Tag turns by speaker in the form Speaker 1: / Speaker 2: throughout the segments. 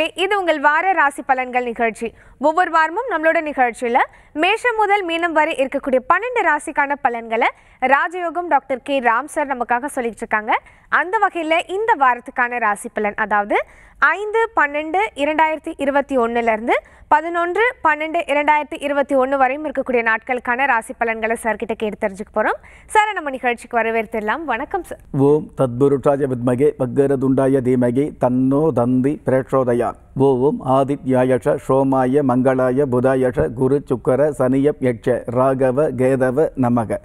Speaker 1: நேர்களே இது உங்கள் வார ராசி பலன்கள் நிகழ்ச்சி ஒவ்வொரு வாரமும் நம்மளோட நிகழ்ச்சியில் மேஷம் முதல் மீனம் வரை இருக்கக்கூடிய பன்னெண்டு ராசிக்கான பலன்களை ராஜயோகம் டாக்டர் கே ராம் சார் நமக்காக சொல்லிட்டு இருக்காங்க அந்த வகையில் இந்த வாரத்துக்கான ராசி பலன் அதாவது ஐந்து பன்னெண்டு இரண்டாயிரத்தி இருபத்தி ஒன்றுலேருந்து பதினொன்று பன்னெண்டு இரண்டாயிரத்தி இருபத்தி ஒன்று வரையும் இருக்கக்கூடிய நாட்களுக்கான ராசி பலன்களை சார்கிட்ட கேட்டு தெரிஞ்சுக்க போகிறோம் சார் நம்ம நிகழ்ச்சிக்கு வரவேற்றிடலாம் வணக்கம் சார்
Speaker 2: ஓம் தத்புருஷாய வித்மகே பக்கரதுண்டாய தீமகே தன்னோ தந்தி பிரேட்சோதயா ஓம் ஆதித்யாயஷ சோமாய மங்களாய புதாயஷ குரு சுக்கர சனியப் யட்ச ராகவ கேதவ நமக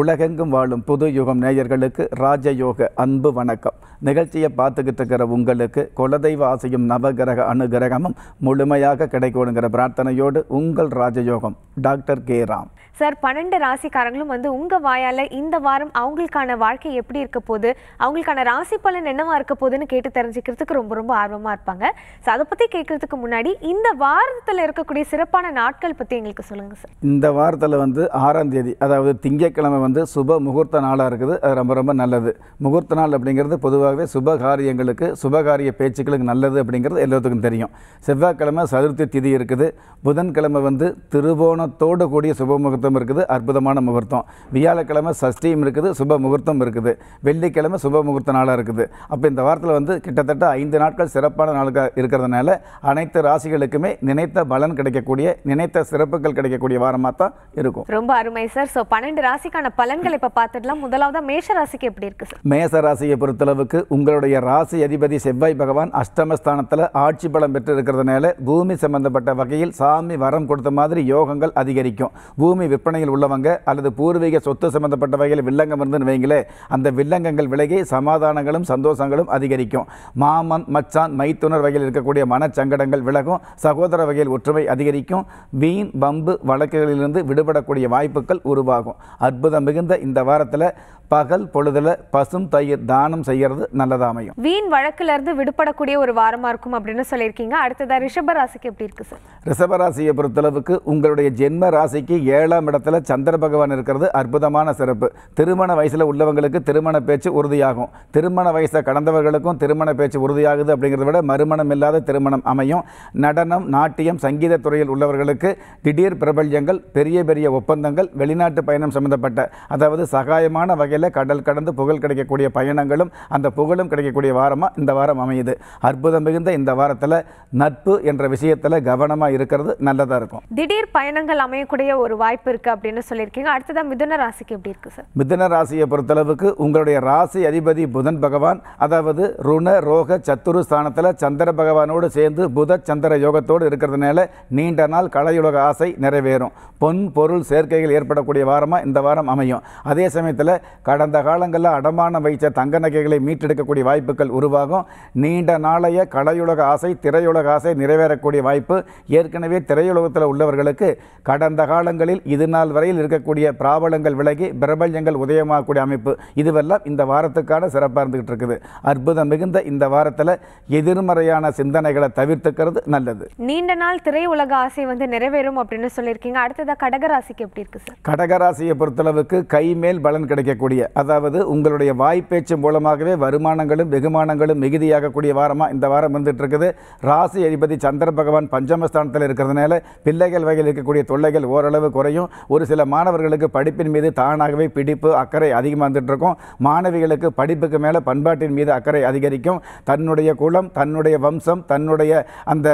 Speaker 2: உலகெங்கும் வாழும் புது யுகம் நேயர்களுக்கு ராஜயோக அன்பு வணக்கம் நிகழ்ச்சியை பார்த்துக்கிட்டு இருக்கிற உங்களுக்கு குலதெய்வ ஆசையும் நவகிரக அனுகிரகமும் முழுமையாக கிடைக்கணுங்கிற பிரார்த்தனையோடு உங்கள் ராஜயோகம் டாக்டர் கே ராம்
Speaker 1: சார் பன்னெண்டு ராசிக்காரங்களும் வந்து உங்கள் வாயால் இந்த வாரம் அவங்களுக்கான வாழ்க்கை எப்படி இருக்க போகுது அவங்களுக்கான ராசி பலன் என்னவா இருக்க போகுதுன்னு கேட்டு தெரிஞ்சுக்கிறதுக்கு ரொம்ப ரொம்ப ஆர்வமாக இருப்பாங்க ஸோ அதை பற்றி கேட்கறதுக்கு முன்னாடி இந்த வாரத்தில் இருக்கக்கூடிய சிறப்பான நாட்கள் பற்றி எங்களுக்கு சொல்லுங்கள் சார்
Speaker 2: இந்த வாரத்தில் வந்து ஆறாம் தேதி அதாவது திங்கட்கிழமை வந்து சுப முகூர்த்த நாளாக இருக்குது அது ரொம்ப ரொம்ப நல்லது முகூர்த்த நாள் அப்படிங்கிறது பொதுவாக பொதுவாகவே சுபகாரியங்களுக்கு சுபகாரிய பேச்சுக்களுக்கு நல்லது அப்படிங்கிறது எல்லாத்துக்கும் தெரியும் செவ்வாய்க்கிழமை சதுர்த்தி திதி இருக்குது புதன்கிழமை வந்து திருவோணத்தோடு கூடிய சுப முகூர்த்தம் இருக்குது அற்புதமான முகூர்த்தம் வியாழக்கிழமை சஷ்டியும் இருக்குது சுப முகூர்த்தம் இருக்குது வெள்ளிக்கிழமை சுப முகூர்த்த நாளாக இருக்குது அப்போ இந்த வாரத்தில் வந்து கிட்டத்தட்ட ஐந்து நாட்கள் சிறப்பான நாளுக்காக இருக்கிறதுனால அனைத்து ராசிகளுக்குமே நினைத்த பலன் கிடைக்கக்கூடிய நினைத்த சிறப்புகள் கிடைக்கக்கூடிய வாரமாக தான் இருக்கும்
Speaker 1: ரொம்ப அருமை சார் ஸோ பன்னெண்டு ராசிக்கான பலன்களை இப்போ பார்த்துடலாம் முதலாவது மேஷ ராசிக்கு எப்படி இருக்குது சார்
Speaker 2: மேஷ ராசியை பொறுத்தளவுக்கு உங்களுக்கு உங்களுடைய ராசி அதிபதி செவ்வாய் பகவான் அஷ்டமஸ்தானத்தில் ஆட்சி பலம் பெற்றிருக்கிறதுனால பூமி சம்பந்தப்பட்ட வகையில் சாமி வரம் கொடுத்த மாதிரி யோகங்கள் அதிகரிக்கும் பூமி விற்பனையில் உள்ளவங்க அல்லது பூர்வீக சொத்து சம்பந்தப்பட்ட வகையில் வில்லங்கம் இருந்துன்னு வைங்களே அந்த வில்லங்கங்கள் விலகி சமாதானங்களும் சந்தோஷங்களும் அதிகரிக்கும் மாமன் மச்சான் மைத்துனர் வகையில் இருக்கக்கூடிய மனச்சங்கடங்கள் விலகும் சகோதர வகையில் ஒற்றுமை அதிகரிக்கும் வீண் பம்பு வழக்குகளிலிருந்து விடுபடக்கூடிய வாய்ப்புகள் உருவாகும் அற்புதம் மிகுந்த இந்த வாரத்தில் பகல் பொழுதில் பசும் தயிர் தானம் செய்கிறது நல்லதாக அமையும்
Speaker 1: வீண் வழக்கிலிருந்து விடுபடக்கூடிய ஒரு வாரமாக இருக்கும் அப்படின்னு சொல்லியிருக்கீங்க அடுத்ததாக ராசிக்கு எப்படி இருக்குது சார்
Speaker 2: ரிஷபராசியை பொறுத்தளவுக்கு உங்களுடைய ஜென்ம ராசிக்கு ஏழாம் இடத்துல சந்திர பகவான் இருக்கிறது அற்புதமான சிறப்பு திருமண வயசில் உள்ளவங்களுக்கு திருமண பேச்சு உறுதியாகும் திருமண வயசை கடந்தவர்களுக்கும் திருமண பேச்சு உறுதியாகுது அப்படிங்கிறத விட மறுமணம் இல்லாத திருமணம் அமையும் நடனம் நாட்டியம் சங்கீத துறையில் உள்ளவர்களுக்கு திடீர் பிரபல்யங்கள் பெரிய பெரிய ஒப்பந்தங்கள் வெளிநாட்டு பயணம் சம்பந்தப்பட்ட அதாவது சகாயமான வகையில் கடல் கடந்து புகழ் கிடைக்கக்கூடிய பயணங்களும் அந்த புகழும் கிடைக்கக்கூடிய வாரமாக இந்த வாரம் அமையுது அற்புதம் மிகுந்த இந்த வாரத்தில் நட்பு என்ற விஷயத்தில் கவனமாக இருக்கிறது நல்லதாக இருக்கும்
Speaker 1: திடீர் பயணங்கள் அமையக்கூடிய ஒரு வாய்ப்பு இருக்குது அப்படின்னு சொல்லியிருக்கீங்க அடுத்ததான் மிதுன ராசிக்கு எப்படி இருக்குது சார்
Speaker 2: மிதுன ராசியை பொறுத்தளவுக்கு உங்களுடைய ராசி அதிபதி புதன் பகவான் அதாவது ருண ரோக சத்துரு ஸ்தானத்தில் சந்திர பகவானோடு சேர்ந்து புத சந்திர யோகத்தோடு இருக்கிறதுனால நீண்ட நாள் கலையுலக ஆசை நிறைவேறும் பொன் பொருள் சேர்க்கைகள் ஏற்படக்கூடிய வாரமாக இந்த வாரம் அமையும் அதே சமயத்தில் கடந்த காலங்களில் அடமானம் வைத்த தங்க நகைகளை மீட்டு பெற்றெடுக்கக்கூடிய வாய்ப்புகள் உருவாகும் நீண்ட நாளைய கலையுலக ஆசை திரையுலக ஆசை நிறைவேறக்கூடிய வாய்ப்பு ஏற்கனவே திரையுலகத்தில் உள்ளவர்களுக்கு கடந்த காலங்களில் இது நாள் வரையில் இருக்கக்கூடிய பிராபலங்கள் விலகி பிரபல்யங்கள் உதயமாகக்கூடிய அமைப்பு இதுவெல்லாம் இந்த வாரத்துக்கான சிறப்பாக இருந்துகிட்டு இருக்குது அற்புதம் மிகுந்த இந்த வாரத்தில் எதிர்மறையான சிந்தனைகளை தவிர்த்துக்கிறது நல்லது
Speaker 1: நீண்ட நாள் திரையுலக ஆசை வந்து நிறைவேறும் அப்படின்னு சொல்லியிருக்கீங்க அடுத்ததாக கடகராசிக்கு எப்படி இருக்கு சார்
Speaker 2: கடகராசியை பொறுத்தளவுக்கு கைமேல் பலன் கிடைக்கக்கூடிய அதாவது உங்களுடைய வாய்ப்பேச்சு மூலமாகவே வரும் வருமானங்களும் வெகுமானங்களும் மிகுதியாகக்கூடிய வாரமாக இந்த வாரம் வந்துட்டு இருக்குது ராசி அதிபதி சந்திர பகவான் பஞ்சமஸ்தானத்தில் இருக்கிறதுனால பிள்ளைகள் வகையில் இருக்கக்கூடிய தொல்லைகள் ஓரளவு குறையும் ஒரு சில மாணவர்களுக்கு படிப்பின் மீது தானாகவே பிடிப்பு அக்கறை அதிகமாக வந்துட்டுருக்கும் மாணவிகளுக்கு படிப்புக்கு மேலே பண்பாட்டின் மீது அக்கறை அதிகரிக்கும் தன்னுடைய குலம் தன்னுடைய வம்சம் தன்னுடைய அந்த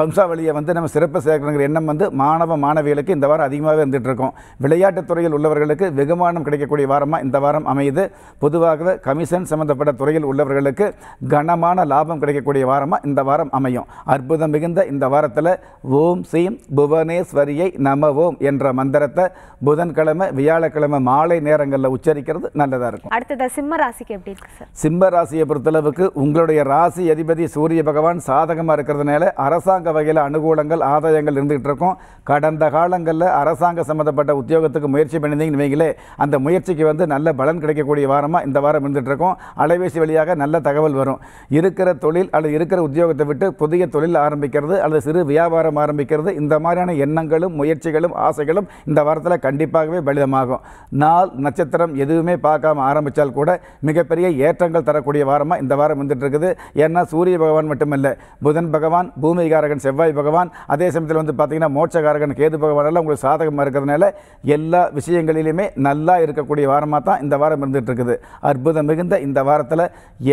Speaker 2: வம்சாவளியை வந்து நம்ம சிறப்பு சேர்க்கணுங்கிற எண்ணம் வந்து மாணவ மாணவிகளுக்கு இந்த வாரம் அதிகமாகவே வந்துட்டுருக்கும் விளையாட்டுத் துறையில் உள்ளவர்களுக்கு வெகுமானம் கிடைக்கக்கூடிய வாரமாக இந்த வாரம் அமையுது பொதுவாகவே கமிஷன் சம்மந்தப்பட்ட சம்பந்தப்பட்ட துறையில் உள்ளவர்களுக்கு கனமான லாபம் கிடைக்கக்கூடிய வாரமாக இந்த வாரம் அமையும் அற்புதம் மிகுந்த இந்த வாரத்தில் ஓம் சீம் புவனேஸ்வரியை நம ஓம் என்ற மந்திரத்தை புதன்கிழமை வியாழக்கிழமை மாலை நேரங்களில் உச்சரிக்கிறது நல்லதாக இருக்கும்
Speaker 1: அடுத்தது சிம்ம ராசிக்கு எப்படி இருக்கு
Speaker 2: சார் சிம்ம ராசியை பொறுத்தளவுக்கு உங்களுடைய ராசி அதிபதி சூரிய பகவான் சாதகமாக இருக்கிறதுனால அரசாங்க வகையில் அனுகூலங்கள் ஆதாயங்கள் இருந்துகிட்டு இருக்கும் கடந்த காலங்களில் அரசாங்க சம்மந்தப்பட்ட உத்தியோகத்துக்கு முயற்சி பண்ணியிருந்தீங்கன்னு வைங்களே அந்த முயற்சிக்கு வந்து நல்ல பலன் கிடைக்கக்கூடிய வாரமாக இந்த வாரம் இருந்துகிட்டு இருக்கும் தொலைபேசி வழியாக நல்ல தகவல் வரும் இருக்கிற தொழில் அல்லது இருக்கிற உத்தியோகத்தை விட்டு புதிய தொழில் ஆரம்பிக்கிறது அல்லது சிறு வியாபாரம் ஆரம்பிக்கிறது இந்த மாதிரியான எண்ணங்களும் முயற்சிகளும் ஆசைகளும் இந்த வாரத்தில் கண்டிப்பாகவே பலிதமாகும் நாள் நட்சத்திரம் எதுவுமே பார்க்காம ஆரம்பித்தால் கூட மிகப்பெரிய ஏற்றங்கள் தரக்கூடிய வாரமாக இந்த வாரம் வந்துட்டு இருக்குது ஏன்னா சூரிய பகவான் மட்டுமல்ல புதன் பகவான் பூமிகாரகன் செவ்வாய் பகவான் அதே சமயத்தில் வந்து பார்த்தீங்கன்னா மோட்சகாரகன் கேது பகவான் எல்லாம் உங்களுக்கு சாதகமாக இருக்கிறதுனால எல்லா விஷயங்களிலுமே நல்லா இருக்கக்கூடிய வாரமாக தான் இந்த வாரம் இருந்துட்டு இருக்குது அற்புதம் மிகுந்த இந்த வாரம் விவகாரத்தில்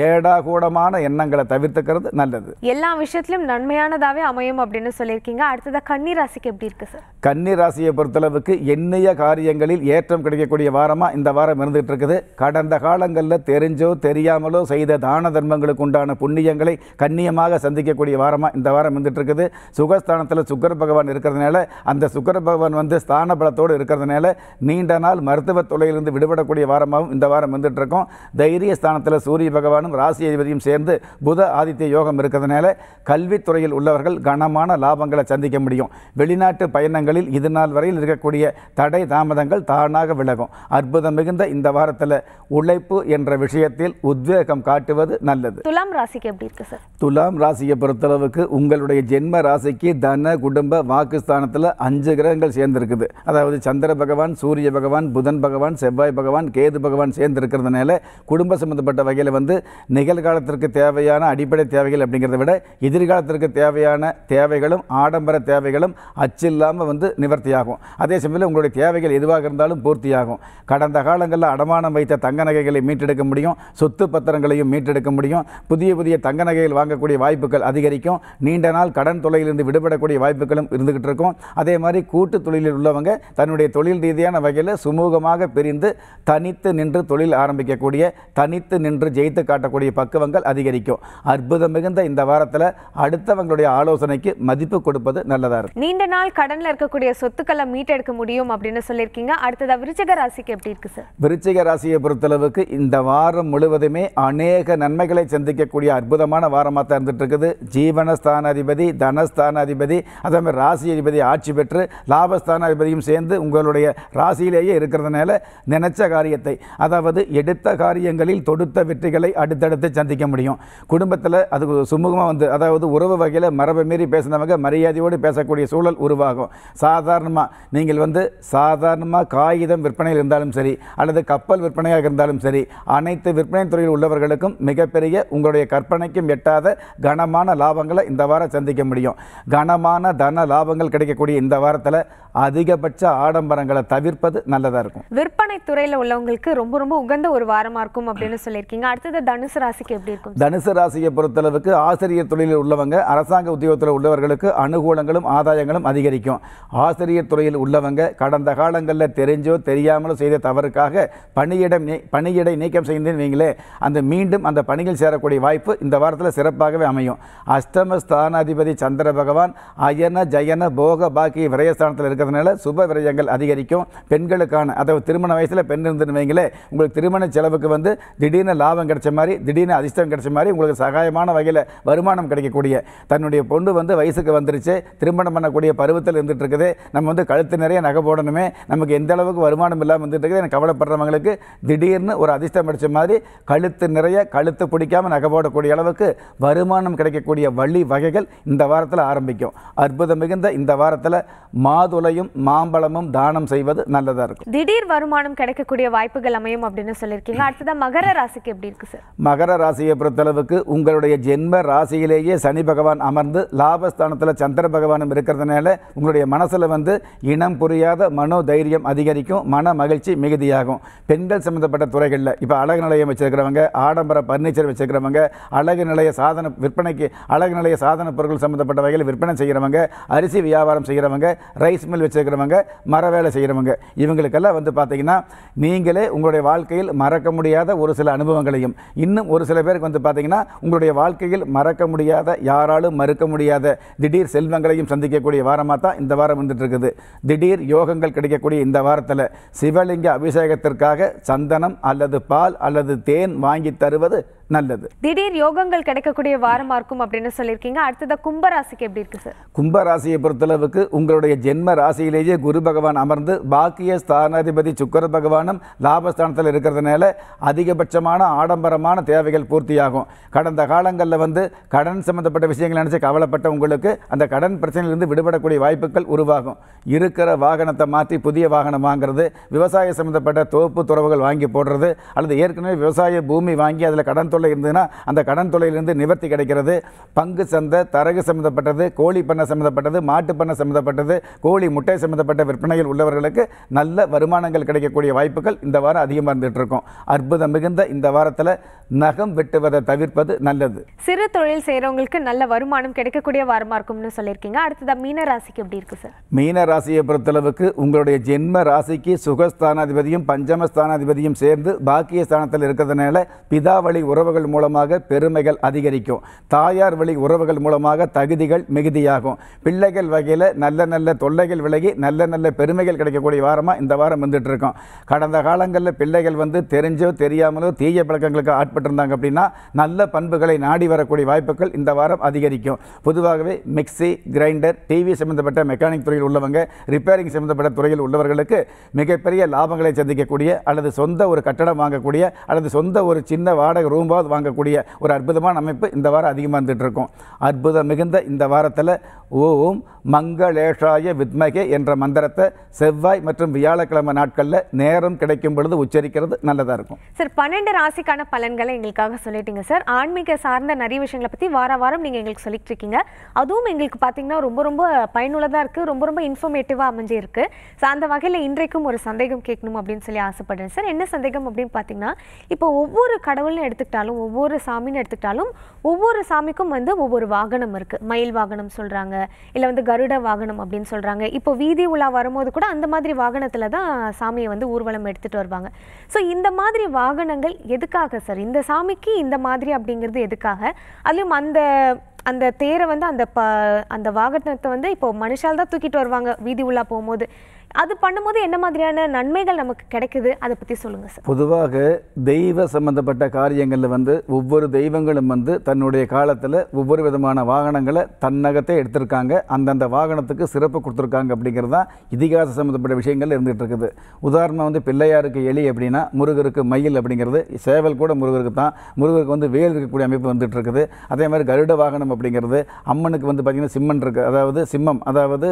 Speaker 2: ஏடா கூடமான எண்ணங்களை தவிர்த்துக்கிறது நல்லது
Speaker 1: எல்லா விஷயத்திலும் நன்மையானதாகவே அமையும் அப்படின்னு சொல்லியிருக்கீங்க அடுத்ததாக கன்னி ராசிக்கு எப்படி இருக்குது சார்
Speaker 2: கன்னி ராசியை பொறுத்தளவுக்கு எண்ணிய காரியங்களில் ஏற்றம் கிடைக்கக்கூடிய வாரமாக இந்த வாரம் இருந்துகிட்டு இருக்குது கடந்த காலங்களில் தெரிஞ்சோ தெரியாமலோ செய்த தான தர்மங்களுக்கு உண்டான புண்ணியங்களை கண்ணியமாக சந்திக்கக்கூடிய வாரமாக இந்த வாரம் இருந்துகிட்டு இருக்குது சுகஸ்தானத்தில் சுக்கர பகவான் இருக்கிறதுனால அந்த சுக்கர பகவான் வந்து ஸ்தான பலத்தோடு இருக்கிறதுனால நீண்ட நாள் மருத்துவ தொலையிலிருந்து விடுபடக்கூடிய வாரமாகவும் இந்த வாரம் வந்துட்டு இருக்கோம் தைரிய ஸ்தானத்தில் இடத்துல சூரிய பகவானும் ராசி அதிபதியும் சேர்ந்து புத ஆதித்ய யோகம் இருக்கிறதுனால கல்வித்துறையில் உள்ளவர்கள் கனமான லாபங்களை சந்திக்க முடியும் வெளிநாட்டு பயணங்களில் இது நாள் வரையில் இருக்கக்கூடிய தடை தாமதங்கள் தானாக விலகும் அற்புதம் மிகுந்த இந்த வாரத்தில் உழைப்பு என்ற விஷயத்தில் உத்வேகம் காட்டுவது நல்லது
Speaker 1: துலாம் ராசிக்கு எப்படி இருக்கு சார்
Speaker 2: துலாம் ராசியை பொறுத்தளவுக்கு உங்களுடைய ஜென்ம ராசிக்கு தன குடும்ப வாக்குஸ்தானத்தில் அஞ்சு கிரகங்கள் சேர்ந்திருக்குது அதாவது சந்திர பகவான் சூரிய பகவான் புதன் பகவான் செவ்வாய் பகவான் கேது பகவான் சேர்ந்து இருக்கிறதுனால குடும்ப சம்பந்தப்பட்ட அப்படிங்கிற வகையில் வந்து நிகழ்காலத்திற்கு தேவையான அடிப்படை தேவைகள் அப்படிங்கிறத விட எதிர்காலத்திற்கு தேவையான தேவைகளும் ஆடம்பர தேவைகளும் அச்சில்லாமல் வந்து நிவர்த்தியாகும் அதே சமயத்தில் உங்களுடைய தேவைகள் எதுவாக இருந்தாலும் பூர்த்தியாகும் கடந்த காலங்களில் அடமானம் வைத்த தங்க நகைகளை மீட்டெடுக்க முடியும் சொத்து பத்திரங்களையும் மீட்டெடுக்க முடியும் புதிய புதிய தங்க நகைகள் வாங்கக்கூடிய வாய்ப்புகள் அதிகரிக்கும் நீண்ட நாள் கடன் தொலையிலிருந்து விடுபடக்கூடிய வாய்ப்புகளும் இருந்துகிட்டு இருக்கும் அதே மாதிரி கூட்டு தொழிலில் உள்ளவங்க தன்னுடைய தொழில் ரீதியான வகையில் சுமூகமாக பிரிந்து தனித்து நின்று தொழில் ஆரம்பிக்கக்கூடிய தனித்து நின்று நின்று ஜெயித்து காட்டக்கூடிய பக்குவங்கள் அதிகரிக்கும் அற்புதம் மிகுந்த இந்த வாரத்தில் அடுத்தவங்களுடைய ஆலோசனைக்கு மதிப்பு கொடுப்பது நல்லதாக இருக்கும்
Speaker 1: நீண்ட நாள் கடனில் இருக்கக்கூடிய சொத்துக்களை மீட்டெடுக்க முடியும் அப்படின்னு சொல்லியிருக்கீங்க அடுத்ததாக விருச்சிக ராசிக்கு எப்படி இருக்கு சார்
Speaker 2: விருச்சிக ராசியை பொறுத்தளவுக்கு இந்த வாரம் முழுவதுமே அநேக நன்மைகளை சந்திக்கக்கூடிய அற்புதமான வாரமாக தான் இருந்துட்டு இருக்குது தனஸ்தான அதிபதி அதே மாதிரி ராசி அதிபதி ஆட்சி பெற்று லாபஸ்தான அதிபதியும் சேர்ந்து உங்களுடைய ராசியிலேயே இருக்கிறதுனால நினைச்ச காரியத்தை அதாவது எடுத்த காரியங்களில் தொடுத்த வெற்றிகளை அடுத்தடுத்து சந்திக்க முடியும் குடும்பத்தில் அது சுமூகமாக வந்து அதாவது உறவு வகையில் மரபை மீறி பேசினவங்க மரியாதையோடு பேசக்கூடிய சூழல் உருவாகும் சாதாரணமாக நீங்கள் வந்து சாதாரணமாக காகிதம் விற்பனையில் இருந்தாலும் சரி அல்லது கப்பல் விற்பனையாக இருந்தாலும் சரி அனைத்து விற்பனை துறையில் உள்ளவர்களுக்கும் மிகப்பெரிய உங்களுடைய கற்பனைக்கும் எட்டாத கனமான லாபங்களை இந்த வாரம் சந்திக்க முடியும் கனமான தன லாபங்கள் கிடைக்கக்கூடிய இந்த வாரத்தில் அதிகபட்ச ஆடம்பரங்களை தவிர்ப்பது நல்லதாக இருக்கும்
Speaker 1: விற்பனை துறையில் உள்ளவங்களுக்கு ரொம்ப ரொம்ப உகந்த ஒரு வாரமாக இருக்கும் அப்படின்னு சொல்லியிருக்கேன் இருக்கீங்க அடுத்தது தனுசு ராசிக்கு எப்படி இருக்கும்
Speaker 2: தனுசு ராசியை பொறுத்தளவுக்கு ஆசிரியர் தொழிலில் உள்ளவங்க அரசாங்க உத்தியோகத்தில் உள்ளவர்களுக்கு அனுகூலங்களும் ஆதாயங்களும் அதிகரிக்கும் ஆசிரியர் துறையில் உள்ளவங்க கடந்த காலங்களில் தெரிஞ்சோ தெரியாமலோ செய்த தவறுக்காக பணியிடம் பணியிடை நீக்கம் செய்தீங்களே அந்த மீண்டும் அந்த பணியில் சேரக்கூடிய வாய்ப்பு இந்த வாரத்தில் சிறப்பாகவே அமையும் அஷ்டம ஸ்தானாதிபதி சந்திர பகவான் அயன ஜயன போக பாக்கிய விரயஸ்தானத்தில் இருக்கிறதுனால சுப விரயங்கள் அதிகரிக்கும் பெண்களுக்கான அதாவது திருமண வயசில் பெண் இருந்து உங்களுக்கு திருமண செலவுக்கு வந்து திடீர்னு லாபம் கிடைச்ச மாதிரி திடீர்னு அதிர்ஷ்டம் கிடைச்ச மாதிரி உங்களுக்கு சகாயமான வகையில் வருமானம் கிடைக்கக்கூடிய தன்னுடைய பொண்ணு வந்து வயசுக்கு வந்துருச்சு திருமணம் பண்ணக்கூடிய பருவத்தில் இருந்துகிட்டு இருக்குது நம்ம வந்து கழுத்து நிறைய நகை போடணுமே நமக்கு எந்த அளவுக்கு வருமானம் இல்லாமல் வந்துட்டு இருக்குது எனக்கு கவலைப்படுறவங்களுக்கு திடீர்னு ஒரு அதிர்ஷ்டம் கிடைச்ச மாதிரி கழுத்து நிறைய கழுத்து பிடிக்காமல் நகை போடக்கூடிய அளவுக்கு வருமானம் கிடைக்கக்கூடிய வழி வகைகள் இந்த வாரத்தில் ஆரம்பிக்கும் அற்புதம் மிகுந்த இந்த வாரத்தில் மாதுளையும் மாம்பழமும் தானம் செய்வது நல்லதாக இருக்கும்
Speaker 1: திடீர் வருமானம் கிடைக்கக்கூடிய வாய்ப்புகள் அமையும் அப்படின்னு சொல்லியிருக்கீங்க அடுத்ததான் மகர ராசிக்கு ராசிக்கு எப்படி இருக்கு சார்
Speaker 2: மகர ராசியை பொறுத்தளவுக்கு உங்களுடைய ஜென்ம ராசியிலேயே சனி பகவான் அமர்ந்து லாபஸ்தானத்தில் சந்திர பகவானும் இருக்கிறதுனால உங்களுடைய மனசில் வந்து இனம் புரியாத மனோ தைரியம் அதிகரிக்கும் மன மகிழ்ச்சி மிகுதியாகும் பெண்கள் சம்மந்தப்பட்ட துறைகளில் இப்போ அழகு நிலையம் வச்சுருக்கிறவங்க ஆடம்பர பர்னிச்சர் வச்சிருக்கிறவங்க அழகு நிலைய சாதன விற்பனைக்கு அழகு நிலைய சாதன பொருட்கள் சம்மந்தப்பட்ட வகையில் விற்பனை செய்கிறவங்க அரிசி வியாபாரம் செய்கிறவங்க ரைஸ் மில் வச்சிருக்கிறவங்க மர வேலை செய்கிறவங்க இவங்களுக்கெல்லாம் வந்து பார்த்தீங்கன்னா நீங்களே உங்களுடைய வாழ்க்கையில் மறக்க முடியாத ஒரு சில அனுபவம் அனுபவங்களையும் இன்னும் ஒரு சில பேருக்கு வந்து பார்த்தீங்கன்னா உங்களுடைய வாழ்க்கையில் மறக்க முடியாத யாராலும் மறுக்க முடியாத திடீர் செல்வங்களையும் சந்திக்கக்கூடிய வாரமாக தான் இந்த வாரம் வந்துட்டு இருக்குது திடீர் யோகங்கள் கிடைக்கக்கூடிய இந்த வாரத்தில் சிவலிங்க அபிஷேகத்திற்காக சந்தனம் அல்லது பால் அல்லது தேன் வாங்கி தருவது நல்லது
Speaker 1: திடீர் யோகங்கள் கிடைக்கக்கூடிய வாரமாக இருக்கும் அப்படின்னு சொல்லியிருக்கீங்க அடுத்தது கும்பராசிக்கு எப்படி இருக்கு சார்
Speaker 2: கும்பராசியை பொறுத்தளவுக்கு உங்களுடைய ஜென்ம ராசியிலேயே குரு பகவான் அமர்ந்து பாக்கிய ஸ்தானாதிபதி சுக்கர பகவானும் லாபஸ்தானத்தில் இருக்கிறதுனால அதிகபட்சமான தேவையான ஆடம்பரமான தேவைகள் பூர்த்தியாகும் கடந்த காலங்களில் வந்து கடன் சம்மந்தப்பட்ட விஷயங்கள் நினச்சி கவலைப்பட்ட உங்களுக்கு அந்த கடன் பிரச்சனையிலிருந்து விடுபடக்கூடிய வாய்ப்புகள் உருவாகும் இருக்கிற வாகனத்தை மாற்றி புதிய வாகனம் வாங்குறது விவசாய சம்மந்தப்பட்ட தோப்பு துறவுகள் வாங்கி போடுறது அல்லது ஏற்கனவே விவசாய பூமி வாங்கி அதில் கடன் தொலை இருந்ததுன்னா அந்த கடன் தொலையிலிருந்து நிவர்த்தி கிடைக்கிறது பங்கு சந்தை தரகு சம்மந்தப்பட்டது கோழி பண்ணை சம்மந்தப்பட்டது மாட்டு பண்ணை சம்மந்தப்பட்டது கோழி முட்டை சம்மந்தப்பட்ட விற்பனையில் உள்ளவர்களுக்கு நல்ல வருமானங்கள் கிடைக்கக்கூடிய வாய்ப்புகள் இந்த வாரம் அதிகமாக இருந்துகிட்டு இருக்கும் அற்புதம் மிகுந்த இந்த வாரத்தில் நகம் வெட்டுவதை தவிர்ப்பது நல்லது
Speaker 1: சிறு தொழில் செய்கிறவங்களுக்கு நல்ல வருமானம் கிடைக்கக்கூடிய வாரமாக இருக்கும்னு சொல்லியிருக்கீங்க அடுத்ததாக மீன ராசிக்கு எப்படி இருக்குது சார்
Speaker 2: மீன ராசியை பொறுத்தளவுக்கு உங்களுடைய ஜென்ம ராசிக்கு சுகஸ்தானாதிபதியும் பஞ்சமஸ்தானாதிபதியும் சேர்ந்து பாக்கிய ஸ்தானத்தில் இருக்கிறதுனால பிதா வழி உறவுகள் மூலமாக பெருமைகள் அதிகரிக்கும் தாயார் வழி உறவுகள் மூலமாக தகுதிகள் மிகுதியாகும் பிள்ளைகள் வகையில் நல்ல நல்ல தொல்லைகள் விலகி நல்ல நல்ல பெருமைகள் கிடைக்கக்கூடிய வாரமாக இந்த வாரம் வந்துட்டு இருக்கோம் கடந்த காலங்களில் பிள்ளைகள் வந்து தெரிஞ்சோ தெரியாமலோ தீய தீய பழக்கங்களுக்கு ஆட்பட்டிருந்தாங்க அப்படின்னா நல்ல பண்புகளை நாடி வரக்கூடிய வாய்ப்புகள் இந்த வாரம் அதிகரிக்கும் பொதுவாகவே மிக்சி கிரைண்டர் டிவி சம்மந்தப்பட்ட மெக்கானிக் துறையில் உள்ளவங்க ரிப்பேரிங் சம்மந்தப்பட்ட துறையில் உள்ளவர்களுக்கு மிகப்பெரிய லாபங்களை சந்திக்கக்கூடிய அல்லது சொந்த ஒரு கட்டடம் வாங்கக்கூடிய அல்லது சொந்த ஒரு சின்ன வாடகை ரூம்பாவது வாங்கக்கூடிய ஒரு அற்புதமான அமைப்பு இந்த வாரம் அதிகமாக இருந்துகிட்டு இருக்கும் அற்புதம் மிகுந்த இந்த வாரத்தில் ஓம் மங்களேஷாய வித்மகே என்ற மந்திரத்தை செவ்வாய் மற்றும் வியாழக்கிழமை நாட்களில் நேரம் கிடைக்கும் பொழுது உச்சரிக்கிறது நல்லதாக இருக்கும்
Speaker 1: சார் பன்னெண்டு ராசிக்கான பலன்களை எங்களுக்காக சொல்லிட்டீங்க சார் ஆன்மீக சார்ந்த நிறைய விஷயங்களை பற்றி வார வாரம் நீங்கள் எங்களுக்கு சொல்லிட்டு இருக்கீங்க அதுவும் எங்களுக்கு பார்த்தீங்கன்னா ரொம்ப ரொம்ப பயனுள்ளதாக இருக்குது ரொம்ப ரொம்ப இன்ஃபர்மேட்டிவாக அமைஞ்சிருக்கு ஸோ அந்த வகையில் இன்றைக்கும் ஒரு சந்தேகம் கேட்கணும் அப்படின்னு சொல்லி ஆசைப்படுறேன் சார் என்ன சந்தேகம் அப்படின்னு பார்த்தீங்கன்னா இப்போ ஒவ்வொரு கடவுள்னு எடுத்துக்கிட்டாலும் ஒவ்வொரு சாமின்னு எடுத்துக்கிட்டாலும் ஒவ்வொரு சாமிக்கும் வந்து ஒவ்வொரு வாகனம் இருக்குது மயில் வாகனம் சொல்கிறாங்க இல்லை வந்து கருட வாகனம் அப்படின்னு சொல்கிறாங்க இப்போ வீதி உலா வரும்போது கூட அந்த மாதிரி வாகனத்தில் தான் சாமியை வந்து ஊர்வலம் எடுத்துகிட்டு வருவாங்க ஸோ இந்த மாதிரி வாகனங்கள் எதுக்காக சார் இந்த சாமிக்கு இந்த மாதிரி அப்படிங்கிறது எதுக்காக அதுலேயும் அந்த அந்த தேரை வந்து அந்த ப அந்த வாகனத்தை வந்து இப்போ மனுஷால் தான் தூக்கிட்டு வருவாங்க வீதி உலா போகும்போது அது பண்ணும்போது என்ன மாதிரியான நன்மைகள் நமக்கு கிடைக்குது அதை பற்றி சொல்லுங்கள் சார்
Speaker 2: பொதுவாக தெய்வ சம்பந்தப்பட்ட காரியங்களில் வந்து ஒவ்வொரு தெய்வங்களும் வந்து தன்னுடைய காலத்தில் ஒவ்வொரு விதமான வாகனங்களை தன்னகத்தை எடுத்திருக்காங்க அந்தந்த வாகனத்துக்கு சிறப்பு கொடுத்துருக்காங்க அப்படிங்கிறது தான் இதிகாச சம்மந்தப்பட்ட விஷயங்கள் இருந்துகிட்டு இருக்குது உதாரணம் வந்து பிள்ளையாருக்கு எலி அப்படின்னா முருகருக்கு மயில் அப்படிங்கிறது சேவல் கூட முருகருக்கு தான் முருகருக்கு வந்து வேல் இருக்கக்கூடிய அமைப்பு வந்துட்டு இருக்குது அதே மாதிரி கருட வாகனம் அப்படிங்கிறது அம்மனுக்கு வந்து பார்த்திங்கன்னா சிம்மன் இருக்குது அதாவது சிம்மம் அதாவது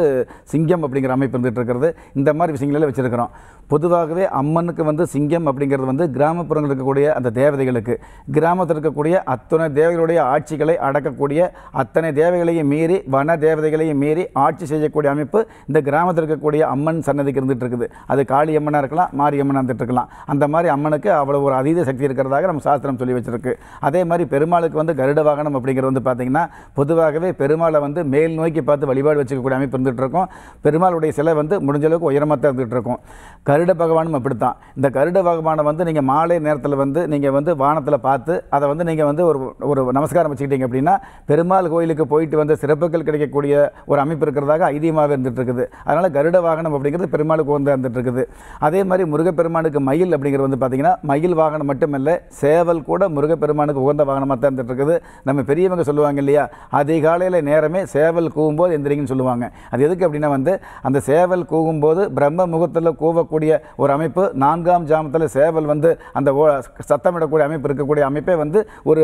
Speaker 2: சிங்கம் அப்படிங்கிற அமைப்பு வந்துட்டு இருக்கிறது இந்த மாதிரி விஷயங்களெல்லாம் வச்சுருக்கிறோம் பொதுவாகவே அம்மனுக்கு வந்து சிங்கம் அப்படிங்கிறது வந்து கிராமப்புறங்கள் இருக்கக்கூடிய அந்த தேவதைகளுக்கு கிராமத்தில் இருக்கக்கூடிய அத்தனை தேவதைகளுடைய ஆட்சிகளை அடக்கக்கூடிய அத்தனை தேவைகளையும் மீறி வன தேவதைகளையும் மீறி ஆட்சி செய்யக்கூடிய அமைப்பு இந்த கிராமத்தில் இருக்கக்கூடிய அம்மன் சன்னதிக்கு இருந்துகிட்டு இருக்குது அது காளி அம்மனாக இருக்கலாம் மாரியம்மனாக இருந்துட்டு இருக்கலாம் அந்த மாதிரி அம்மனுக்கு அவ்வளோ ஒரு அதீத சக்தி இருக்கிறதாக நம்ம சாஸ்திரம் சொல்லி வச்சுருக்கு அதே மாதிரி பெருமாளுக்கு வந்து கருட வாகனம் அப்படிங்கிறது வந்து பார்த்திங்கன்னா பொதுவாகவே பெருமாளை வந்து மேல் நோக்கி பார்த்து வழிபாடு வச்சுக்கக்கூடிய அமைப்பு இருந்துகிட்டு பெருமாளுடைய சிலை வந்து முடிஞ்சளவு அளவுக்கு உயரமாக திறந்துகிட்டு இருக்கும் கருட பகவானும் அப்படித்தான் இந்த கருட பகவானை வந்து நீங்கள் மாலை நேரத்தில் வந்து நீங்கள் வந்து வானத்தில் பார்த்து அதை வந்து நீங்கள் வந்து ஒரு ஒரு நமஸ்காரம் வச்சுக்கிட்டீங்க அப்படின்னா பெருமாள் கோயிலுக்கு போயிட்டு வந்த சிறப்புகள் கிடைக்கக்கூடிய ஒரு அமைப்பு இருக்கிறதாக ஐதீகமாக இருந்துகிட்டு இருக்குது அதனால் கருட வாகனம் அப்படிங்கிறது பெருமாளுக்கு வந்து இருந்துகிட்டு இருக்குது அதே மாதிரி முருகப்பெருமானுக்கு மயில் அப்படிங்கிறது வந்து பார்த்திங்கன்னா மயில் வாகனம் மட்டுமல்ல சேவல் கூட முருகப்பெருமானுக்கு உகந்த வாகனமாக தான் இருந்துகிட்டு இருக்குது நம்ம பெரியவங்க சொல்லுவாங்க இல்லையா அதிகாலையில் நேரமே சேவல் கூவும்போது எந்திரிங்கன்னு சொல்லுவாங்க அது எதுக்கு அப்படின்னா வந்து அந்த சேவல் கூவும்போது போது பிரம்ம முகத்தில் கூவக்கூடிய ஒரு அமைப்பு நான்காம் ஜாமத்தில் சேவல் வந்து அந்த சத்தமிடக்கூடிய அமைப்பு இருக்கக்கூடிய அமைப்பே வந்து ஒரு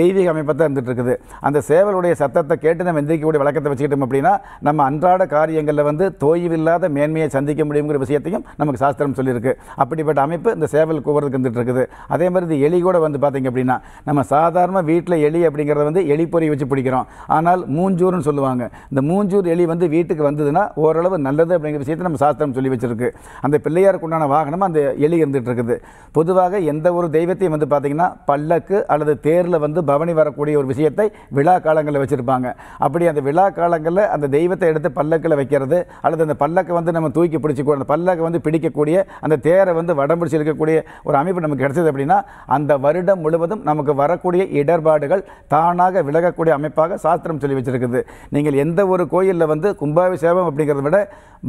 Speaker 2: தெய்வீக அமைப்பை தான் இருந்துட்டு இருக்குது அந்த சேவலுடைய சத்தத்தை கேட்டு நம்ம எந்திரிக்கக்கூடிய வழக்கத்தை வச்சுக்கிட்டோம் அப்படின்னா நம்ம அன்றாட காரியங்களில் வந்து தோய்வில்லாத மேன்மையை சந்திக்க முடியுங்கிற விஷயத்தையும் நமக்கு சாஸ்திரம் சொல்லியிருக்கு அப்படிப்பட்ட அமைப்பு இந்த சேவல் கூவுறதுக்கு இருந்துட்டு இருக்குது அதே மாதிரி இந்த எலி கூட வந்து பார்த்திங்க அப்படின்னா நம்ம சாதாரண வீட்டில் எலி அப்படிங்கிறத வந்து எலி பொறி வச்சு பிடிக்கிறோம் ஆனால் மூஞ்சூர்னு சொல்லுவாங்க இந்த மூஞ்சூர் எலி வந்து வீட்டுக்கு வந்ததுன்னா ஓரளவு நல்லது அப்படிங்கிற விஷயத்தை நம்ம சாஸ்திரம் சொல்லி வச்சிருக்கு அந்த பிள்ளையாருக்கு உண்டான வாகனம் அந்த எலி இருந்துகிட்டு இருக்குது பொதுவாக எந்த ஒரு தெய்வத்தையும் வந்து பார்த்தீங்கன்னா பல்லக்கு அல்லது தேரில் வந்து பவனி வரக்கூடிய ஒரு விஷயத்தை விழா காலங்களில் வச்சுருப்பாங்க அப்படி அந்த விழா காலங்களில் அந்த தெய்வத்தை எடுத்து பல்லக்கில் வைக்கிறது அல்லது அந்த பல்லக்கை வந்து நம்ம தூக்கி கூட அந்த பல்லக்கை வந்து பிடிக்கக்கூடிய அந்த தேரை வந்து வடம் பிடிச்சி இருக்கக்கூடிய ஒரு அமைப்பு நமக்கு கிடைச்சது அப்படின்னா அந்த வருடம் முழுவதும் நமக்கு வரக்கூடிய இடர்பாடுகள் தானாக விலகக்கூடிய அமைப்பாக சாஸ்திரம் சொல்லி வச்சுருக்குது நீங்கள் எந்த ஒரு கோயிலில் வந்து கும்பாபிஷேகம் அப்படிங்கிறத விட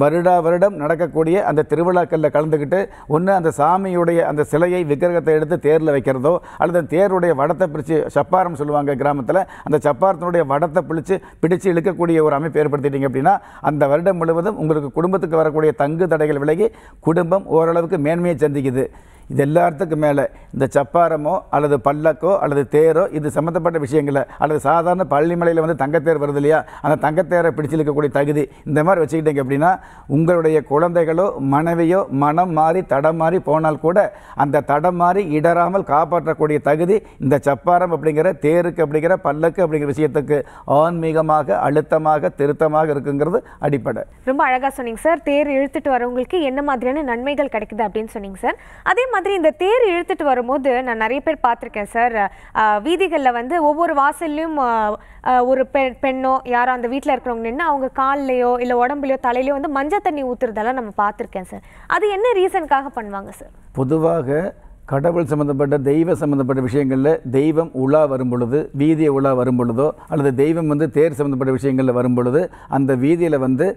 Speaker 2: வருடா வருடம் நடக்கக்கூடிய அந்த திருவிழாக்களில் கலந்துக்கிட்டு ஒன்று அந்த சாமியுடைய அந்த சிலையை விக்கிரகத்தை எடுத்து தேரில் வைக்கிறதோ அல்லது தேருடைய வடத்தை பிடிச்சி சப்பாரம் சொல்லுவாங்க கிராமத்தில் அந்த சப்பாரத்தினுடைய வடத்தை பிடிச்சி பிடிச்சு இழுக்கக்கூடிய ஒரு அமைப்பு ஏற்படுத்திட்டீங்க அப்படின்னா அந்த வருடம் முழுவதும் உங்களுக்கு குடும்பத்துக்கு வரக்கூடிய தங்கு தடைகள் விலகி குடும்பம் ஓரளவுக்கு மேன்மையை சந்திக்குது இது எல்லாத்துக்கும் மேலே இந்த சப்பாரமோ அல்லது பல்லக்கோ அல்லது தேரோ இது சம்மந்தப்பட்ட விஷயங்களை அல்லது சாதாரண பள்ளிமலையில் வந்து தங்கத்தேர் வருது இல்லையா அந்த தங்கத்தேரை பிடிச்சிருக்கக்கூடிய தகுதி இந்த மாதிரி வச்சுக்கிட்டீங்க அப்படின்னா உங்களுடைய குழந்தைகளோ மனைவியோ மனம் மாறி தடம் மாறி போனால் கூட அந்த தடம் மாறி இடராமல் காப்பாற்றக்கூடிய தகுதி இந்த சப்பாரம் அப்படிங்கிற தேருக்கு அப்படிங்கிற பல்லக்கு அப்படிங்கிற விஷயத்துக்கு ஆன்மீகமாக அழுத்தமாக திருத்தமாக இருக்குங்கிறது அடிப்படை
Speaker 1: ரொம்ப அழகாக சொன்னீங்க சார் தேர் இழுத்துட்டு வரவங்களுக்கு என்ன மாதிரியான நன்மைகள் கிடைக்குது அப்படின்னு சொன்னீங்க சார் அதே மாதிரி மாதிரி இந்த தேர் இழுத்துட்டு வரும்போது நான் நிறைய பேர் பார்த்துருக்கேன் சார் வீதிகளில் வந்து ஒவ்வொரு வாசல்லையும் ஒரு பெ பெண்ணோ யாரோ அந்த வீட்டில் இருக்கிறவங்க நின்று அவங்க கால்லையோ இல்லை உடம்புலையோ தலையிலையோ வந்து மஞ்சள் தண்ணி ஊற்றுறதெல்லாம் நம்ம பார்த்துருக்கேன் சார் அது என்ன ரீசனுக்காக பண்ணுவாங்க சார்
Speaker 2: பொதுவாக கடவுள் சம்மந்தப்பட்ட தெய்வ சம்மந்தப்பட்ட விஷயங்களில் தெய்வம் உலா வரும் பொழுது வீதியை உலா வரும் பொழுதோ அல்லது தெய்வம் வந்து தேர் சம்மந்தப்பட்ட விஷயங்களில் வரும் பொழுது அந்த வீதியில் வந்து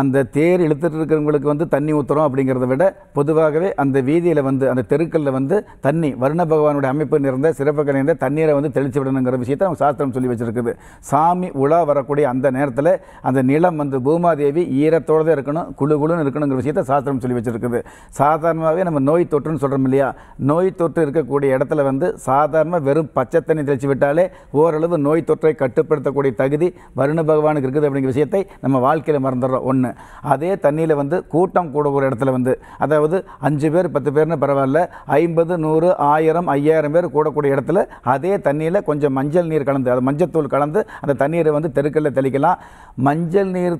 Speaker 2: அந்த தேர் இழுத்துட்டு இருக்கிறவங்களுக்கு வந்து தண்ணி ஊற்றுறோம் அப்படிங்கிறத விட பொதுவாகவே அந்த வீதியில் வந்து அந்த தெருக்களில் வந்து தண்ணி வருண பகவானுடைய அமைப்பு நிறைந்த சிறப்பு கலைந்த தண்ணீரை வந்து தெளிச்சு விடணுங்கிற விஷயத்தை அவங்க சாஸ்திரம் சொல்லி வச்சுருக்குது சாமி உலா வரக்கூடிய அந்த நேரத்தில் அந்த நிலம் வந்து பூமாதேவி ஈரத்தோடு தான் இருக்கணும் குழு குழுன்னு இருக்கணுங்கிற விஷயத்தை சாஸ்திரம் சொல்லி வச்சுருக்குது சாதாரணமாகவே நம்ம நோய் தொற்றுன்னு சொல்கிறோம் இல்லையா நோய் தொற்று இருக்கக்கூடிய இடத்துல வந்து சாதாரண வெறும் பச்சை தண்ணி தெளிச்சு விட்டாலே ஓரளவு நோய் தொற்றை கட்டுப்படுத்தக்கூடிய தகுதி வருண பகவானுக்கு இருக்குது அப்படிங்கிற விஷயத்தை நம்ம வாழ்க்கையில் மறந்துடுறோம் ஒன்று ஒன்று அதே தண்ணியில் வந்து கூட்டம் கூட ஒரு இடத்துல வந்து அதாவது அஞ்சு பேர் பத்து பேர்னு பரவாயில்ல ஐம்பது நூறு ஆயிரம் ஐயாயிரம் பேர் கூடக்கூடிய இடத்துல அதே தண்ணியில் கொஞ்சம் மஞ்சள் நீர் கலந்து அது மஞ்சத்தூள் கலந்து அந்த தண்ணீரை வந்து தெருக்களில் தெளிக்கலாம் மஞ்சள் நீர்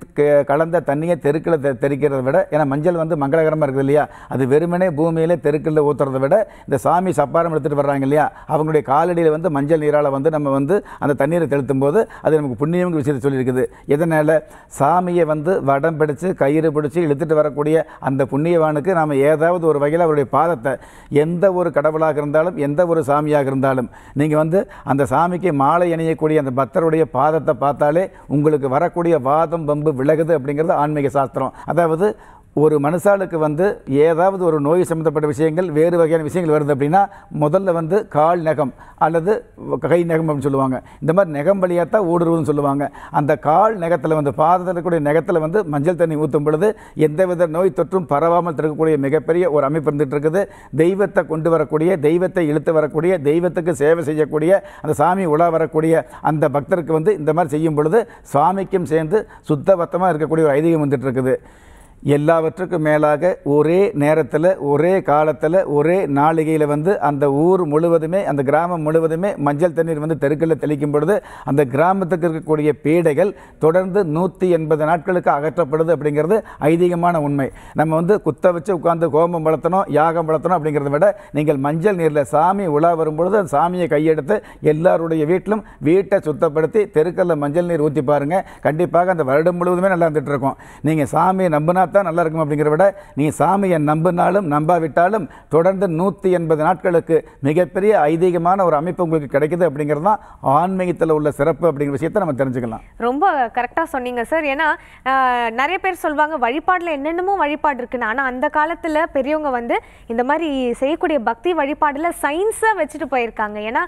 Speaker 2: கலந்த தண்ணியை தெருக்கில் தெரிக்கிறத விட ஏன்னா மஞ்சள் வந்து மங்களகரமாக இருக்குது இல்லையா அது வெறுமனே பூமியிலே தெருக்கில் ஊற்றுறத விட இந்த சாமி சப்பாரம் எடுத்துகிட்டு வர்றாங்க இல்லையா அவங்களுடைய காலடியில் வந்து மஞ்சள் நீரால் வந்து நம்ம வந்து அந்த தண்ணீரை தெளித்தும் போது அது நமக்கு புண்ணியம் விஷயத்தை சொல்லியிருக்குது எதனால் சாமியை வந்து வட கரம் பிடிச்சு கயிறு பிடிச்சி இழுத்துட்டு வரக்கூடிய அந்த புண்ணியவானுக்கு நாம் ஏதாவது ஒரு வகையில் அவருடைய பாதத்தை எந்த ஒரு கடவுளாக இருந்தாலும் எந்த ஒரு சாமியாக இருந்தாலும் நீங்கள் வந்து அந்த சாமிக்கு மாலை அணியக்கூடிய அந்த பக்தருடைய பாதத்தை பார்த்தாலே உங்களுக்கு வரக்கூடிய வாதம் பம்பு விலகுது அப்படிங்கிறது ஆன்மீக சாஸ்திரம் அதாவது ஒரு மனுஷாளுக்கு வந்து ஏதாவது ஒரு நோய் சம்மந்தப்பட்ட விஷயங்கள் வேறு வகையான விஷயங்கள் வருது அப்படின்னா முதல்ல வந்து கால் நகம் அல்லது கை நகம் அப்படின்னு சொல்லுவாங்க இந்த மாதிரி நகம் வழியாக தான் ஊடுருவுன்னு சொல்லுவாங்க அந்த கால் நகத்தில் வந்து பாதத்தில் இருக்கக்கூடிய நகத்தில் வந்து மஞ்சள் தண்ணி ஊற்றும் பொழுது எந்தவித நோய் தொற்றும் பரவாமல் இருக்கக்கூடிய மிகப்பெரிய ஒரு அமைப்பு இருந்துகிட்டு இருக்குது தெய்வத்தை கொண்டு வரக்கூடிய தெய்வத்தை இழுத்து வரக்கூடிய தெய்வத்துக்கு சேவை செய்யக்கூடிய அந்த சாமி உலா வரக்கூடிய அந்த பக்தருக்கு வந்து இந்த மாதிரி செய்யும் பொழுது சாமிக்கும் சேர்ந்து சுத்தபத்தமாக இருக்கக்கூடிய ஒரு ஐதீகம் வந்துட்டு இருக்குது எல்லாவற்றுக்கும் மேலாக ஒரே நேரத்தில் ஒரே காலத்தில் ஒரே நாளிகையில் வந்து அந்த ஊர் முழுவதுமே அந்த கிராமம் முழுவதுமே மஞ்சள் தண்ணீர் வந்து தெருக்களில் தெளிக்கும் பொழுது அந்த கிராமத்துக்கு இருக்கக்கூடிய பீடைகள் தொடர்ந்து நூற்றி எண்பது நாட்களுக்கு அகற்றப்படுது அப்படிங்கிறது ஐதீகமான உண்மை நம்ம வந்து குத்த வச்சு உட்காந்து கோபம் வளர்த்தணும் யாகம் வளர்த்தணும் அப்படிங்கிறத விட நீங்கள் மஞ்சள் நீரில் சாமி உலா வரும்பொழுது அந்த சாமியை கையெடுத்து எல்லாருடைய வீட்டிலும் வீட்டை சுத்தப்படுத்தி தெருக்களில் மஞ்சள் நீர் ஊற்றி பாருங்கள் கண்டிப்பாக அந்த வருடம் முழுவதுமே நல்லா இருந்துகிட்ருக்கும் நீங்கள் சாமியை நம்பினா பார்த்தா நல்லா இருக்கும் அப்படிங்கிற விட நீ சாமியை நம்பினாலும் நம்பாவிட்டாலும் தொடர்ந்து நூற்றி எண்பது நாட்களுக்கு மிகப்பெரிய ஐதீகமான ஒரு அமைப்பு உங்களுக்கு கிடைக்குது அப்படிங்கிறது தான் ஆன்மீகத்தில் உள்ள சிறப்பு அப்படிங்கிற விஷயத்தை நம்ம தெரிஞ்சுக்கலாம்
Speaker 1: ரொம்ப கரெக்டாக சொன்னீங்க சார் ஏன்னா நிறைய பேர் சொல்லுவாங்க வழிபாடில் என்னென்னமோ வழிபாடு இருக்குன்னு ஆனால் அந்த காலத்தில் பெரியவங்க வந்து இந்த மாதிரி செய்யக்கூடிய பக்தி வழிபாடில் சயின்ஸாக வச்சுட்டு போயிருக்காங்க ஏன்னா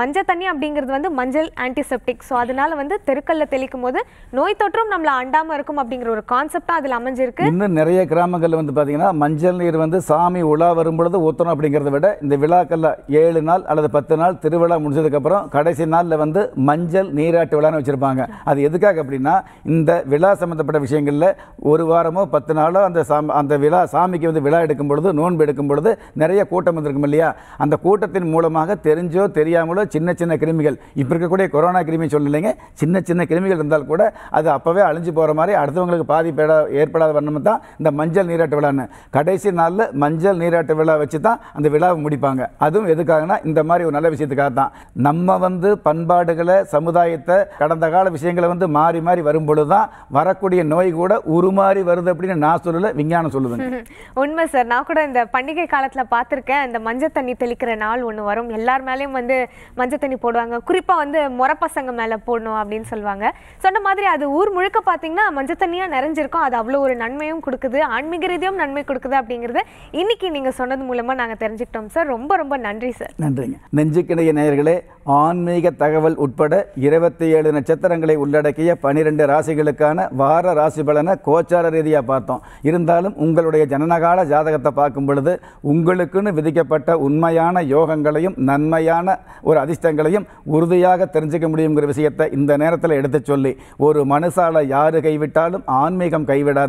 Speaker 1: மஞ்சள் தண்ணி அப்படிங்கிறது வந்து மஞ்சள் ஆன்டிசெப்டிக் ஸோ அதனால வந்து தெருக்கல்ல தெளிக்கும் போது நோய் தொற்றும் நம்மளை அண்டாமல் இருக்கும் அப்படிங்கிற ஒரு கான்செப்டாக அதில் அமைஞ்சு அமைஞ்சிருக்கு இன்னும்
Speaker 2: நிறைய கிராமங்களில் வந்து பார்த்தீங்கன்னா மஞ்சள் நீர் வந்து சாமி உலா வரும்பொழுது ஊற்றணும் அப்படிங்கிறத விட இந்த விழாக்களில் ஏழு நாள் அல்லது பத்து நாள் திருவிழா முடிஞ்சதுக்கப்புறம் கடைசி நாளில் வந்து மஞ்சள் நீராட்டு விழான்னு வச்சுருப்பாங்க அது எதுக்காக அப்படின்னா இந்த விழா சம்மந்தப்பட்ட விஷயங்களில் ஒரு வாரமோ பத்து நாளோ அந்த அந்த விழா சாமிக்கு வந்து விழா எடுக்கும் பொழுது நோன்பு எடுக்கும் பொழுது நிறைய கூட்டம் வந்திருக்கும் இல்லையா அந்த கூட்டத்தின் மூலமாக தெரிஞ்சோ தெரியாமலோ சின்ன சின்ன கிருமிகள் இப்போ இருக்கக்கூடிய கொரோனா கிருமி சொல்லலைங்க சின்ன சின்ன கிருமிகள் இருந்தால் கூட அது அப்போவே அழிஞ்சு போகிற மாதிரி அடுத்தவங்களுக்கு பாதிப்பு ஏற்பட காணப்படாத வண்ணம் தான் இந்த மஞ்சள் நீராட்டு விழான்னு கடைசி நாளில் மஞ்சள் நீராட்டு விழா வச்சு தான் அந்த விழாவை முடிப்பாங்க அதுவும் எதுக்காகனா இந்த மாதிரி ஒரு நல்ல விஷயத்துக்காக தான் நம்ம வந்து பண்பாடுகளை சமுதாயத்தை கடந்த கால விஷயங்களை வந்து மாறி மாறி வரும்பொழுது தான் வரக்கூடிய நோய் கூட உருமாறி வருது அப்படின்னு நான் சொல்லல விஞ்ஞானம் சொல்லுது
Speaker 1: உண்மை சார் நான் கூட இந்த பண்டிகை காலத்துல பார்த்துருக்கேன் இந்த மஞ்சள் தண்ணி தெளிக்கிற நாள் ஒன்று வரும் எல்லார் மேலேயும் வந்து மஞ்சள் தண்ணி போடுவாங்க குறிப்பா வந்து முறப்பசங்க பசங்க மேல போடணும் அப்படின்னு சொல்லுவாங்க சொன்ன மாதிரி அது ஊர் முழுக்க பார்த்தீங்கன்னா மஞ்சள் தண்ணியா நிறைஞ்சிருக்கும் அது அவ்வளோ ஒரு நன்மையும் கொடுக்குது ஆன்மீக ரீதியும் நன்மை கொடுக்குது அப்படிங்கறத இன்னைக்கு நீங்கள் சொன்னது மூலமாக நாங்கள் தெரிஞ்சுக்கிட்டோம் சார் ரொம்ப ரொம்ப நன்றி சார்
Speaker 2: நன்றிங்க நெஞ்சுக்கிணைய நேயர்களே ஆன்மீக தகவல் உட்பட இருபத்தி ஏழு நட்சத்திரங்களை உள்ளடக்கிய பனிரெண்டு ராசிகளுக்கான வார ராசி பலனை கோச்சார ரீதியாக பார்த்தோம் இருந்தாலும் உங்களுடைய ஜனனகால ஜாதகத்தை பார்க்கும் பொழுது உங்களுக்குன்னு விதிக்கப்பட்ட உண்மையான யோகங்களையும் நன்மையான ஒரு அதிர்ஷ்டங்களையும் உறுதியாக தெரிஞ்சுக்க முடியுங்கிற விஷயத்தை இந்த நேரத்தில் எடுத்து சொல்லி ஒரு மனுஷால யார் கைவிட்டாலும் ஆன்மீகம் கைவிடாது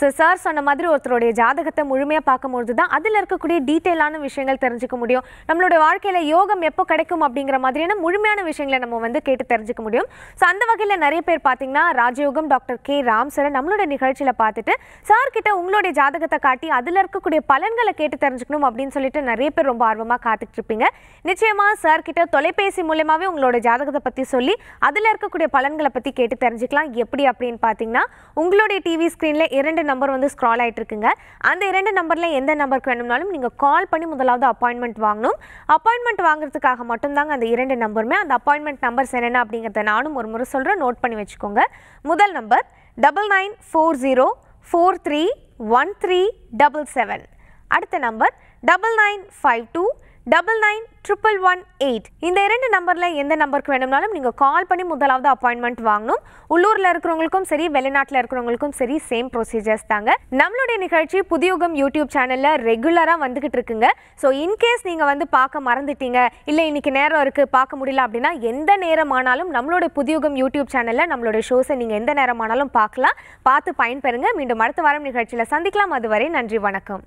Speaker 1: ஸோ சார் சொன்ன மாதிரி ஒருத்தருடைய ஜாதகத்தை முழுமையாக பார்க்கும்பொழுது தான் அதில் இருக்கக்கூடிய டீட்டெயிலான விஷயங்கள் தெரிஞ்சுக்க முடியும் நம்மளுடைய வாழ்க்கையில் யோகம் எப்போ கிடைக்கும் அப்படிங்கிற மாதிரியான முழுமையான விஷயங்களை நம்ம வந்து கேட்டு தெரிஞ்சுக்க முடியும் ஸோ அந்த வகையில் நிறைய பேர் பார்த்தீங்கன்னா ராஜயோகம் டாக்டர் கே ராம் சார் நம்மளோட நிகழ்ச்சியில் பார்த்துட்டு சார் கிட்ட உங்களுடைய ஜாதகத்தை காட்டி அதில் இருக்கக்கூடிய பலன்களை கேட்டு தெரிஞ்சுக்கணும் அப்படின்னு சொல்லிட்டு நிறைய பேர் ரொம்ப ஆர்வமாக காத்துட்டு இருப்பீங்க நிச்சயமாக சார் கிட்ட தொலைபேசி மூலயமாவே உங்களோட ஜாதகத்தை பற்றி சொல்லி அதில் இருக்கக்கூடிய பலன்களை பற்றி கேட்டு தெரிஞ்சுக்கலாம் எப்படி அப்படின்னு பார்த்தீங்கன்னா உங்களுடைய டிவி ஸ்க்ரீனில் இரண்டு நம்பர் வந்து ஸ்க்ரால் ஆகிட்டு இருக்குங்க அந்த இரண்டு நம்பரில் எந்த நம்பருக்கு வேணும்னாலும் நீங்கள் கால் பண்ணி முதலாவது அப்பாயின்மெண்ட் வாங்கணும் அப்பாயின்மெண்ட் வாங்குறதுக்காக மட்டும்தாங்க அந்த இரண்டு நம்பருமே அந்த அப்பாயின்மெண்ட் நம்பர்ஸ் என்னென்ன அப்படிங்கிறத நானும் ஒரு முறை சொல்கிறேன் நோட் பண்ணி வச்சுக்கோங்க முதல் number double nine four zero four three one three double seven அடுத்த number double nine five two double nine triple one eight இந்த இரண்டு நம்பரில் எந்த நம்பருக்கு வேணும்னாலும் நீங்கள் கால் பண்ணி முதலாவது அப்பாயின்மெண்ட் வாங்கணும் உள்ளூரில் இருக்கிறவங்களுக்கும் சரி வெளிநாட்டில் இருக்கிறவங்களுக்கும் சரி சேம் ப்ரொசீஜர்ஸ் தாங்க நம்மளுடைய நிகழ்ச்சி புதியுகம் யூடியூப் சேனலில் ரெகுலராக வந்துக்கிட்டு இருக்குங்க ஸோ இன்கேஸ் நீங்கள் வந்து பார்க்க மறந்துட்டீங்க இல்லை இன்னைக்கு நேரம் இருக்குது பார்க்க முடியல அப்படின்னா எந்த நேரமானாலும் நம்மளுடைய புதியுகம் யூடியூப் சேனலில் நம்மளுடைய ஷோஸை நீங்கள் எந்த நேரமானாலும் பார்க்கலாம் பார்த்து பயன்பெறுங்க மீண்டும் அடுத்த வாரம் நிகழ்ச்சியில் சந்திக்கலாம் அதுவரை நன்றி வணக்கம்